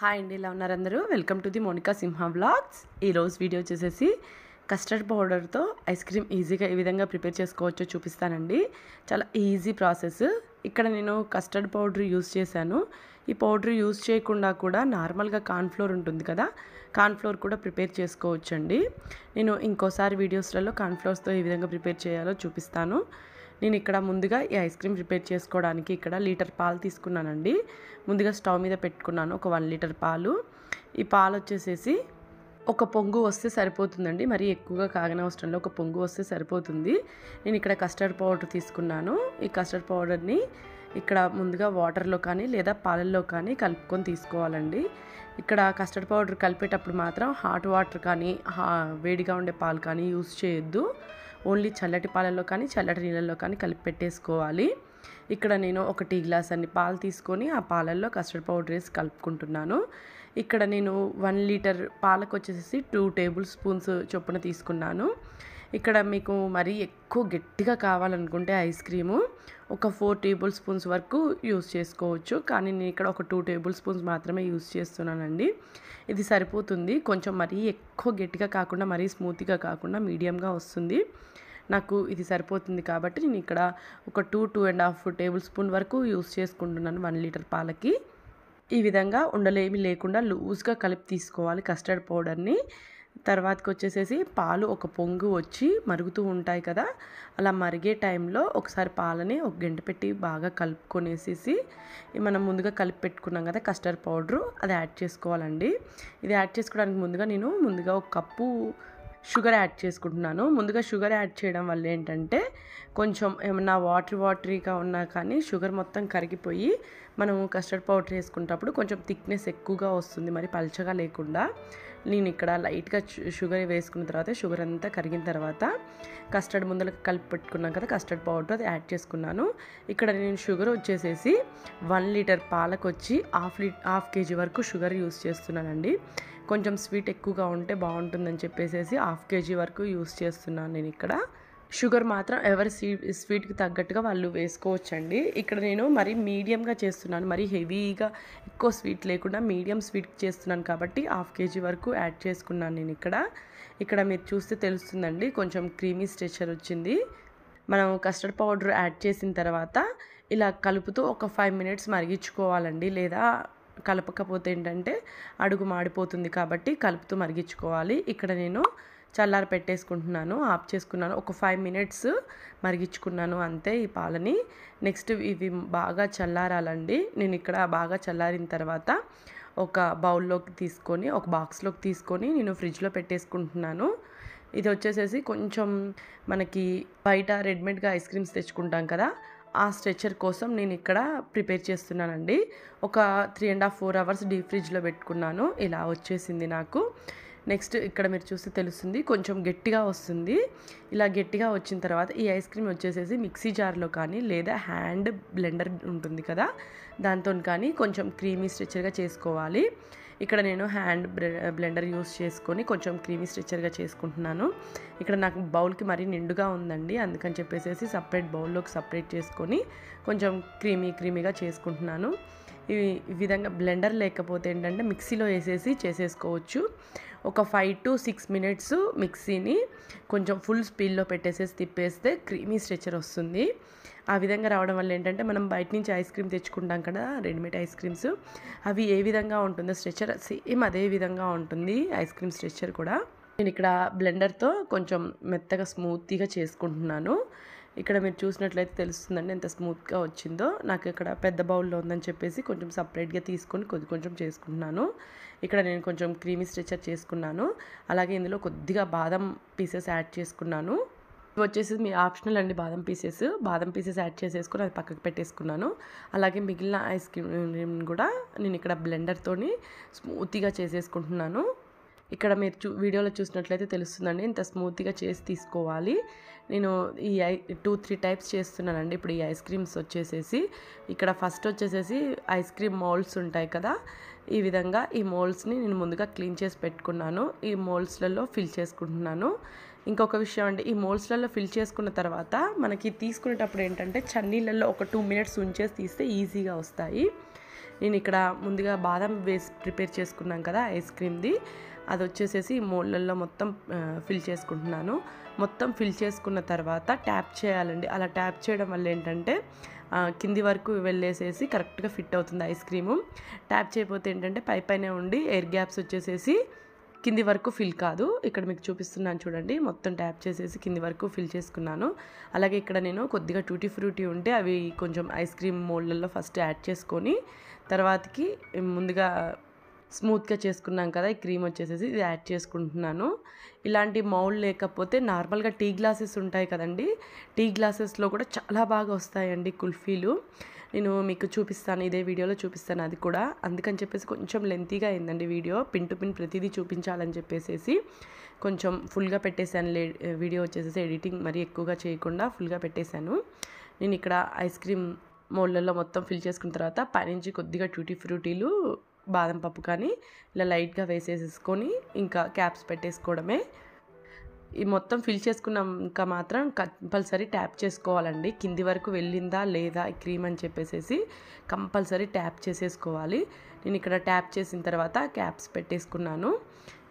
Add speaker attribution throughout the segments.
Speaker 1: hi అండి ఇలా అందరూ welcome to the Monika Simha blogs ఈరోజు వీడియో వచ్చేసేసి కస్టర్డ్ పౌడర్తో ఐస్ క్రీమ్ ఈజీగా ఈ విధంగా ప్రిపేర్ చేసుకోవచ్చో చూపిస్తానండి చాలా ఈజీ ప్రాసెస్ ఇక్కడ నేను కస్టర్డ్ పౌడర్ యూస్ చేశాను ఈ పౌడర్ యూస్ చేయకుండా కూడా నార్మల్గా కాన్ఫ్లోర్ ఉంటుంది కదా కాన్ఫ్లోర్ కూడా ప్రిపేర్ చేసుకోవచ్చండి నేను ఇంకోసారి వీడియోస్లలో కాన్ఫ్లోర్స్తో ఏ విధంగా ప్రిపేర్ చేయాలో చూపిస్తాను నేను ఇక్కడ ముందుగా ఈ ఐస్ క్రీమ్ ప్రిపేర్ చేసుకోవడానికి ఇక్కడ లీటర్ పాలు తీసుకున్నానండి ముందుగా స్టవ్ మీద పెట్టుకున్నాను ఒక వన్ లీటర్ పాలు ఈ పాలు వచ్చేసేసి ఒక పొంగు వస్తే సరిపోతుందండి మరి ఎక్కువగా కాగనవసరంలో ఒక పొంగు వస్తే సరిపోతుంది నేను ఇక్కడ కస్టర్డ్ పౌడర్ తీసుకున్నాను ఈ కస్టర్డ్ పౌడర్ని ఇక్కడ ముందుగా వాటర్లో కానీ లేదా పాలల్లో కానీ కలుపుకొని తీసుకోవాలండి ఇక్కడ కస్టర్డ్ పౌడర్ కలిపేటప్పుడు మాత్రం హాట్ వాటర్ కానీ వేడిగా ఉండే పాలు కానీ యూస్ చేయొద్దు ఓన్లీ చల్లటి పాలల్లో కానీ చల్లటి నీళ్ళల్లో కానీ కలిపి పెట్టేసుకోవాలి ఇక్కడ నేను ఒక టీ గ్లాస్ అన్ని పాలు తీసుకొని ఆ పాలల్లో కస్టర్డ్ పౌడర్ వేసి కలుపుకుంటున్నాను ఇక్కడ నేను వన్ లీటర్ పాలకు వచ్చేసి టూ టేబుల్ స్పూన్స్ చొప్పున తీసుకున్నాను ఇక్కడ మీకు మరీ ఎక్కువ గట్టిగా కావాలనుకుంటే ఐస్ క్రీము ఒక ఫోర్ టేబుల్ స్పూన్స్ వరకు యూస్ చేసుకోవచ్చు కానీ నేను ఇక్కడ ఒక టూ టేబుల్ స్పూన్స్ మాత్రమే యూస్ చేస్తున్నానండి ఇది సరిపోతుంది కొంచెం మరీ ఎక్కువ గట్టిగా కాకుండా మరీ స్మూత్గా కాకుండా మీడియంగా వస్తుంది నాకు ఇది సరిపోతుంది కాబట్టి నేను ఇక్కడ ఒక two two and half tablespoon వరకు యూస్ చేసుకుంటున్నాను వన్ లీటర్ పాలకి ఈ విధంగా ఉండలేమి లేకుండా లూజ్గా కలిపి తీసుకోవాలి కస్టర్డ్ పౌడర్ని తర్వాతకి వచ్చేసేసి పాలు ఒక పొంగు వచ్చి మరుగుతూ ఉంటాయి కదా అలా మరిగే టైంలో ఒకసారి పాలని ఒక గంట పెట్టి బాగా కలుపుకొనేసేసి మనం ముందుగా కలిపి పెట్టుకున్నాం కదా కస్టర్డ్ పౌడరు అది యాడ్ చేసుకోవాలండి ఇది యాడ్ చేసుకోవడానికి ముందుగా నేను ముందుగా ఒక కప్పు షుగర్ యాడ్ చేసుకుంటున్నాను ముందుగా షుగర్ యాడ్ చేయడం వల్ల ఏంటంటే కొంచెం ఏమన్నా వాటర్ వాటరీగా ఉన్నా కానీ షుగర్ మొత్తం కరిగిపోయి మనము కస్టర్డ్ పౌడర్ వేసుకునేటప్పుడు కొంచెం థిక్నెస్ ఎక్కువగా వస్తుంది మరి పలచగా లేకుండా నేను ఇక్కడ లైట్గా షుగర్ వేసుకున్న తర్వాత షుగర్ అంతా కరిగిన తర్వాత కస్టర్డ్ ముందర కలిపి పెట్టుకున్నాం కదా కస్టర్డ్ పౌడర్ అది యాడ్ చేసుకున్నాను ఇక్కడ నేను షుగర్ వచ్చేసేసి వన్ లీటర్ పాలకు వచ్చి హాఫ్ లీ హాఫ్ కేజీ వరకు షుగర్ యూస్ చేస్తున్నానండి కొంచెం స్వీట్ ఎక్కువగా ఉంటే బాగుంటుందని చెప్పేసి హాఫ్ కేజీ వరకు యూస్ చేస్తున్నాను నేను ఇక్కడ షుగర్ మాత్రం ఎవరి స్వీ స్వీట్కి తగ్గట్టుగా వాళ్ళు వేసుకోవచ్చండి ఇక్కడ నేను మరి మీడియంగా చేస్తున్నాను మరి హెవీగా ఎక్కువ స్వీట్ లేకుండా మీడియం స్వీట్ చేస్తున్నాను కాబట్టి హాఫ్ కేజీ వరకు యాడ్ చేసుకున్నాను నేను ఇక్కడ ఇక్కడ మీరు చూస్తే తెలుస్తుందండి కొంచెం క్రీమీ స్టెచర్ వచ్చింది మనం కస్టర్డ్ పౌడర్ యాడ్ చేసిన తర్వాత ఇలా కలుపుతూ ఒక ఫైవ్ మినిట్స్ మరిగించుకోవాలండి లేదా కలపకపోతే ఏంటంటే అడుగు మాడిపోతుంది కాబట్టి కలుపుతూ మరిగించుకోవాలి ఇక్కడ నేను చల్లారి పెట్టేసుకుంటున్నాను ఆఫ్ చేసుకున్నాను ఒక ఫైవ్ మినిట్స్ మరిగించుకున్నాను అంతే ఈ పాలని నెక్స్ట్ ఇవి బాగా చల్లారాలండి నేను ఇక్కడ బాగా చల్లారిన తర్వాత ఒక బౌల్లోకి తీసుకొని ఒక బాక్స్లోకి తీసుకొని నేను ఫ్రిడ్జ్లో పెట్టేసుకుంటున్నాను ఇది వచ్చేసేసి కొంచెం మనకి బయట రెడీమేడ్గా ఐస్ క్రీమ్స్ తెచ్చుకుంటాం కదా ఆ స్ట్రెచ్చర్ కోసం నేను ఇక్కడ ప్రిపేర్ చేస్తున్నానండి ఒక three and half four hours deep ఫ్రిడ్జ్లో పెట్టుకున్నాను ఇలా వచ్చేసింది నాకు నెక్స్ట్ ఇక్కడ మీరు చూస్తే తెలుస్తుంది కొంచెం గట్టిగా వస్తుంది ఇలా గట్టిగా వచ్చిన తర్వాత ఈ ఐస్ క్రీమ్ వచ్చేసేసి మిక్సీ జార్లో కానీ లేదా హ్యాండ్ బ్లెండర్ ఉంటుంది కదా దాంతో కానీ కొంచెం క్రీమీ స్ట్రెచర్గా చేసుకోవాలి ఇక్కడ నేను హ్యాండ్ బ్లెండర్ యూస్ చేసుకొని కొంచెం క్రీమీ స్ట్రెచర్గా చేసుకుంటున్నాను ఇక్కడ నాకు బౌల్కి మరీ నిండుగా ఉందండి అందుకని చెప్పేసి సపరేట్ బౌల్లోకి సపరేట్ చేసుకొని కొంచెం క్రీమీ క్రీమీగా చేసుకుంటున్నాను ఈ విధంగా బ్లెండర్ లేకపోతే ఏంటంటే మిక్సీలో వేసేసి చేసేసుకోవచ్చు ఒక ఫైవ్ టు సిక్స్ మినిట్స్ మిక్సీని కొంచెం ఫుల్ స్పీడ్లో పెట్టేసేసి తిప్పేస్తే క్రీమీ స్ట్రెచర్ వస్తుంది ఆ విధంగా రావడం వల్ల ఏంటంటే మనం బయట నుంచి ఐస్ క్రీమ్ తెచ్చుకుంటాం కదా రెడీమేడ్ ఐస్ క్రీమ్స్ అవి ఏ విధంగా ఉంటుందో స్ట్రెచర్ సేమ్ అదే విధంగా ఉంటుంది ఐస్ క్రీమ్ స్ట్రెచర్ కూడా నేను ఇక్కడ బ్లెండర్తో కొంచెం మెత్తగా స్మూత్గా చేసుకుంటున్నాను ఇక్కడ మీరు చూసినట్లయితే తెలుస్తుందండి ఎంత స్మూత్గా వచ్చిందో నాకు ఇక్కడ పెద్ద బౌల్లో ఉందని చెప్పేసి కొంచెం సపరేట్గా తీసుకొని కొద్ది కొంచెం చేసుకుంటున్నాను ఇక్కడ నేను కొంచెం క్రీమీ స్ట్రెచర్ చేసుకున్నాను అలాగే ఇందులో కొద్దిగా బాదం పీసెస్ యాడ్ చేసుకున్నాను ఇవి వచ్చేసి మీ ఆప్షనల్ అండి బాదం పీసెస్ బాదం పీసెస్ యాడ్ చేసేసుకుని అది పక్కకు పెట్టేసుకున్నాను అలాగే మిగిలిన ఐస్ క్రీమ్ కూడా నేను ఇక్కడ బ్లెండర్తోని స్మూత్గా చేసేసుకుంటున్నాను ఇక్కడ మీరు చూ వీడియోలో చూసినట్లయితే తెలుస్తుందండి ఇంత స్మూత్గా చేసి తీసుకోవాలి నేను ఈ ఐ టూ త్రీ టైప్స్ చేస్తున్నానండి ఇప్పుడు ఈ ఐస్ క్రీమ్స్ వచ్చేసేసి ఇక్కడ ఫస్ట్ వచ్చేసేసి ఐస్ క్రీమ్ మోల్డ్స్ ఉంటాయి కదా ఈ విధంగా ఈ మోల్డ్స్ని నేను ముందుగా క్లీన్ చేసి పెట్టుకున్నాను ఈ మోల్డ్స్లలో ఫిల్ చేసుకుంటున్నాను ఇంకొక విషయం అండి ఈ మోల్డ్స్లలో ఫిల్ చేసుకున్న తర్వాత మనకి తీసుకునేటప్పుడు ఏంటంటే చన్నీళ్ళల్లో ఒక టూ మినిట్స్ ఉంచేసి తీస్తే ఈజీగా వస్తాయి నేను ఇక్కడ ముందుగా బాదం వేసి ప్రిపేర్ చేసుకున్నాం కదా ఐస్ క్రీమ్ది అది వచ్చేసేసి మోళ్ళల్లో మొత్తం ఫిల్ చేసుకుంటున్నాను మొత్తం ఫిల్ చేసుకున్న తర్వాత ట్యాప్ చేయాలండి అలా ట్యాప్ చేయడం వల్ల ఏంటంటే కింది వరకు వెళ్ళేసేసి కరెక్ట్గా ఫిట్ అవుతుంది ఐస్ క్రీము ట్యాప్ చేయకపోతే ఏంటంటే పై పైనే ఉండి ఎయిర్ గ్యాప్స్ వచ్చేసేసి కింది వరకు ఫిల్ కాదు ఇక్కడ మీకు చూపిస్తున్నాను చూడండి మొత్తం ట్యాప్ చేసేసి కింది వరకు ఫిల్ చేసుకున్నాను అలాగే ఇక్కడ నేను కొద్దిగా టూటీ ఫ్రూటీ ఉంటే అవి కొంచెం ఐస్ క్రీమ్ మోళ్ళల్లో ఫస్ట్ యాడ్ చేసుకొని తర్వాతకి ముందుగా స్మూత్గా చేసుకున్నాం కదా ఈ క్రీమ్ వచ్చేసేసి ఇది యాడ్ చేసుకుంటున్నాను ఇలాంటి మౌల్ లేకపోతే నార్మల్గా టీ గ్లాసెస్ ఉంటాయి కదండి టీ గ్లాసెస్లో కూడా చాలా బాగా వస్తాయండి కుల్ఫీలు నేను మీకు చూపిస్తాను ఇదే వీడియోలో చూపిస్తాను అది కూడా అందుకని చెప్పేసి కొంచెం లెంతీగా అయిందండి వీడియో పిన్ టు పిన్ ప్రతిదీ చూపించాలని చెప్పేసేసి కొంచెం ఫుల్గా పెట్టేశాను లే వీడియో వచ్చేసేసి ఎడిటింగ్ మరీ ఎక్కువగా చేయకుండా ఫుల్గా పెట్టేశాను నేను ఇక్కడ ఐస్ క్రీమ్ మోళ్ళల్లో మొత్తం ఫిల్ చేసుకున్న తర్వాత పైనుంచి కొద్దిగా ట్యూటీ ఫ్రూటీలు బాదం పప్పు కానీ ఇలా లైట్గా వేసేసుకొని ఇంకా క్యాప్స్ పెట్టేసుకోవడమే ఈ మొత్తం ఫిల్ చేసుకున్నాక మాత్రం కంపల్సరీ ట్యాప్ చేసుకోవాలండి కింది వరకు వెళ్ళిందా లేదా ఈ క్రీమ్ అని చెప్పేసి కంపల్సరీ ట్యాప్ చేసేసుకోవాలి నేను ఇక్కడ ట్యాప్ చేసిన తర్వాత క్యాప్స్ పెట్టేసుకున్నాను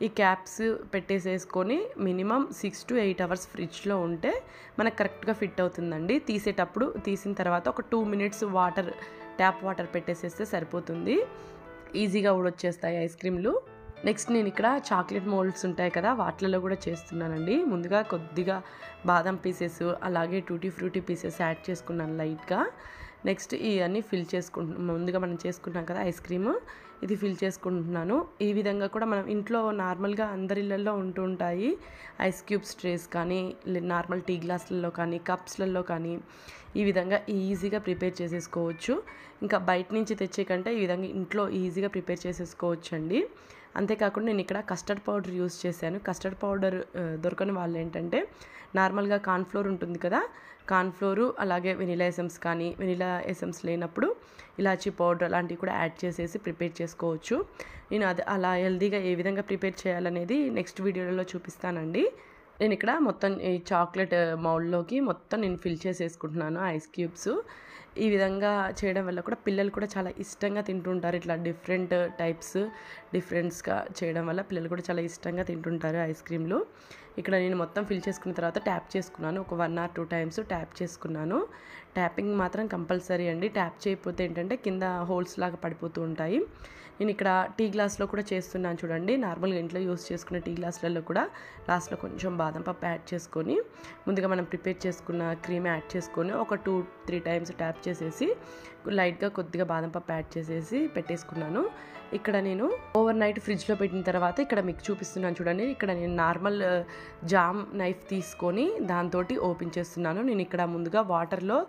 Speaker 1: ఈ క్యాప్స్ పెట్టేసేసుకొని minimum six to eight hours ఫ్రిడ్జ్లో ఉంటే మనకు కరెక్ట్గా ఫిట్ అవుతుందండి తీసేటప్పుడు తీసిన తర్వాత ఒక two minutes water tap water పెట్టేసేస్తే సరిపోతుంది ఈజీగా కూడా వచ్చేస్తాయి ఐస్ క్రీమ్లు నెక్స్ట్ నేను ఇక్కడ చాక్లెట్ మోల్డ్స్ ఉంటాయి కదా వాటిలలో కూడా చేస్తున్నానండి ముందుగా కొద్దిగా బాదం పీసెస్ అలాగే టూటీ ఫ్రూటీ పీసెస్ యాడ్ చేసుకున్నాను లైట్గా నెక్స్ట్ ఇవన్నీ ఫిల్ చేసుకుంటు ముందుగా మనం చేసుకున్నాం కదా ఐస్ క్రీమ్ ఇది ఫిల్ చేసుకుంటున్నాను ఈ విధంగా కూడా మనం ఇంట్లో నార్మల్గా అందరి ఇళ్ళల్లో ఉంటూ ఉంటాయి ఐస్ క్యూబ్స్ ట్రేస్ కానీ నార్మల్ టీ గ్లాసులలో కానీ కప్స్లలో కానీ ఈ విధంగా ఈజీగా ప్రిపేర్ చేసేసుకోవచ్చు ఇంకా బయట నుంచి తెచ్చే కంటే ఈ విధంగా ఇంట్లో ఈజీగా ప్రిపేర్ చేసేసుకోవచ్చు అండి అంతేకాకుండా నేను ఇక్కడ కస్టర్డ్ పౌడర్ యూస్ చేశాను కస్టర్డ్ పౌడర్ దొరకని వాళ్ళు ఏంటంటే నార్మల్గా కాన్ఫ్లోర్ ఉంటుంది కదా ఫ్లోరు అలాగే వెనిలా ఎసమ్స్ కానీ వెనిలా ఎసమ్స్ లేనప్పుడు ఇలాచీ పౌడర్ అలాంటివి కూడా యాడ్ చేసేసి ప్రిపేర్ చేసుకోవచ్చు నేను అది అలా హెల్దీగా ఏ విధంగా ప్రిపేర్ చేయాలనేది నెక్స్ట్ వీడియోలలో చూపిస్తానండి నేను ఇక్కడ మొత్తం ఈ చాక్లెట్ మౌల్లోకి మొత్తం నేను ఫిల్ చేసేసుకుంటున్నాను ఐస్ క్యూబ్స్ ఈ విధంగా చేయడం వల్ల కూడా పిల్లలు కూడా చాలా ఇష్టంగా తింటుంటారు ఇట్లా డిఫరెంట్ టైప్స్ డిఫరెంట్స్గా చేయడం వల్ల పిల్లలు కూడా చాలా ఇష్టంగా తింటుంటారు ఐస్ క్రీమ్లు ఇక్కడ నేను మొత్తం ఫిల్ చేసుకున్న తర్వాత ట్యాప్ చేసుకున్నాను ఒక one or two times tap చేసుకున్నాను ట్యాపింగ్ మాత్రం కంపల్సరీ అండి ట్యాప్ చేయకపోతే ఏంటంటే కింద హోల్స్ లాగా పడిపోతూ ఉంటాయి నేను ఇక్కడ టీ గ్లాస్లో కూడా చేస్తున్నాను చూడండి నార్మల్గా ఇంట్లో యూస్ చేసుకునే టీ గ్లాసులలో కూడా లాస్ట్లో కొంచెం బాదం పప్పు యాడ్ చేసుకొని ముందుగా మనం ప్రిపేర్ చేసుకున్న క్రీమ్ యాడ్ చేసుకొని ఒక టూ త్రీ టైమ్స్ ట్యాప్ చేసేసి లైట్గా కొద్దిగా బాదం పప్పు యాడ్ చేసేసి పెట్టేసుకున్నాను ఇక్కడ నేను ఓవర్ నైట్ ఫ్రిడ్జ్లో పెట్టిన తర్వాత ఇక్కడ మీకు చూపిస్తున్నాను చూడండి ఇక్కడ నేను నార్మల్ జామ్ నైఫ్ తీసుకొని దాంతో ఓపెన్ చేస్తున్నాను నేను ఇక్కడ ముందుగా వాటర్లో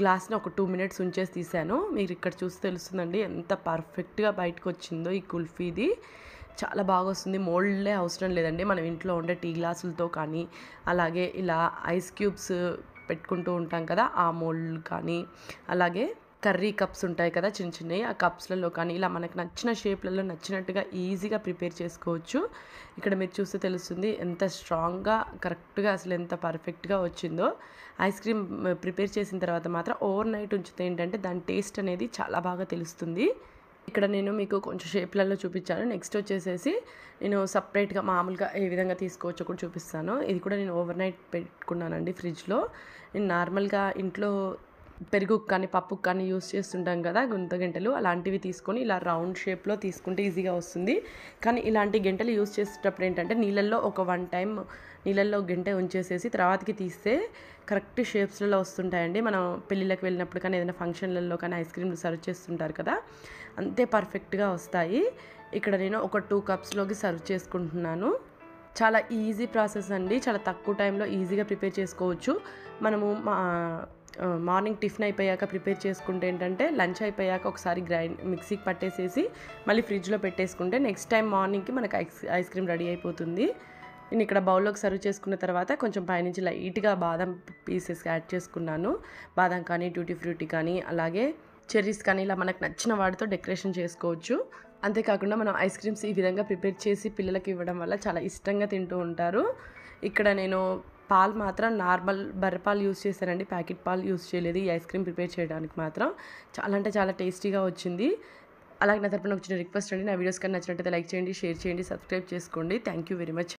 Speaker 1: గ్లాస్ని ఒక టూ మినిట్స్ ఉంచేసి తీసాను మీరు ఇక్కడ చూసి తెలుస్తుందండి ఎంత పర్ఫెక్ట్గా బయటకు వచ్చిందో ఈ కుల్ఫీది చాలా బాగా వస్తుంది మోల్డ్లే అవసరం లేదండి మనం ఇంట్లో ఉండే టీ గ్లాసులతో కానీ అలాగే ఇలా ఐస్ క్యూబ్స్ పెట్టుకుంటూ ఉంటాం కదా ఆ మోల్డ్ కానీ అలాగే కర్రీ కప్స్ ఉంటాయి కదా చిన్న చిన్నవి ఆ కప్స్లలో కానీ ఇలా మనకు నచ్చిన షేప్లలో నచ్చినట్టుగా ఈజీగా ప్రిపేర్ చేసుకోవచ్చు ఇక్కడ మీరు చూస్తే తెలుస్తుంది ఎంత స్ట్రాంగ్గా కరెక్ట్గా అసలు ఎంత పర్ఫెక్ట్గా వచ్చిందో ఐస్ క్రీమ్ ప్రిపేర్ చేసిన తర్వాత మాత్రం ఓవర్ నైట్ ఉంచితే ఏంటంటే దాని టేస్ట్ అనేది చాలా బాగా తెలుస్తుంది ఇక్కడ నేను మీకు కొంచెం షేప్లలో చూపించాను నెక్స్ట్ వచ్చేసేసి నేను సపరేట్గా మామూలుగా ఏ విధంగా తీసుకోవచ్చో కూడా చూపిస్తాను ఇది కూడా నేను ఓవర్ నైట్ పెట్టుకున్నానండి ఫ్రిడ్జ్లో నేను నార్మల్గా ఇంట్లో పెరుగుకు కానీ పప్పుకు కానీ యూస్ చేస్తుంటాం కదా గుంత గంటలు అలాంటివి తీసుకొని ఇలా రౌండ్ షేప్లో తీసుకుంటే ఈజీగా వస్తుంది కానీ ఇలాంటి గంటలు యూస్ చేసేటప్పుడు ఏంటంటే నీళ్ళల్లో ఒక వన్ టైం నీళ్ళల్లో గంట ఉంచేసేసి తర్వాతకి తీస్తే కరెక్ట్ షేప్స్లలో వస్తుంటాయండి మనం పెళ్ళిళ్ళకి వెళ్ళినప్పుడు కానీ ఏదైనా ఫంక్షన్లలో కానీ ఐస్ క్రీమ్లు సర్వ్ చేస్తుంటారు కదా అంతే పర్ఫెక్ట్గా వస్తాయి ఇక్కడ నేను ఒక టూ కప్స్లోకి సర్వ్ చేసుకుంటున్నాను చాలా ఈజీ ప్రాసెస్ అండి చాలా తక్కువ టైంలో ఈజీగా ప్రిపేర్ చేసుకోవచ్చు మనము మా మార్నింగ్ టిఫిన్ అయిపోయాక ప్రిపేర్ చేసుకుంటే ఏంటంటే లంచ్ అయిపోయాక ఒకసారి గ్రైండ్ మిక్సీకి పట్టేసేసి మళ్ళీ ఫ్రిడ్జ్లో పెట్టేసుకుంటే నెక్స్ట్ టైం మార్నింగ్కి మనకు ఐస్ ఐస్ క్రీమ్ రెడీ అయిపోతుంది నేను ఇక్కడ బౌల్లోకి సర్వ్ చేసుకున్న తర్వాత కొంచెం పైనుంచి లైట్గా బాదం పీసెస్ యాడ్ చేసుకున్నాను బాదం కానీ డ్యూటీ ఫ్రూటీ కానీ అలాగే చెర్రీస్ కానీ ఇలా మనకు నచ్చిన వాటితో డెకరేషన్ చేసుకోవచ్చు అంతేకాకుండా మనం ఐస్ క్రీమ్స్ ఈ విధంగా ప్రిపేర్ చేసి పిల్లలకి ఇవ్వడం వల్ల చాలా ఇష్టంగా తింటూ ఉంటారు ఇక్కడ నేను పాలు మాత్రం నార్మల్ పాలు యూస్ చేశానండి ప్యాకెట్ పాలు యూస్ చేయలేదు ఈ ఐస్ క్రీమ్ ప్రిపేర్ చేయడానికి మాత్రం చాలా అంటే చాలా టేస్టీగా వచ్చింది అలాగే నా తరపున వచ్చిన రిక్వెస్ట్ అండి నా వీడియోస్ కానీ నచ్చినట్టయితే లైక్ చేయండి షేర్ చేయండి సబ్స్క్రైబ్ చేసుకోండి థ్యాంక్ యూ వెరీ మచ్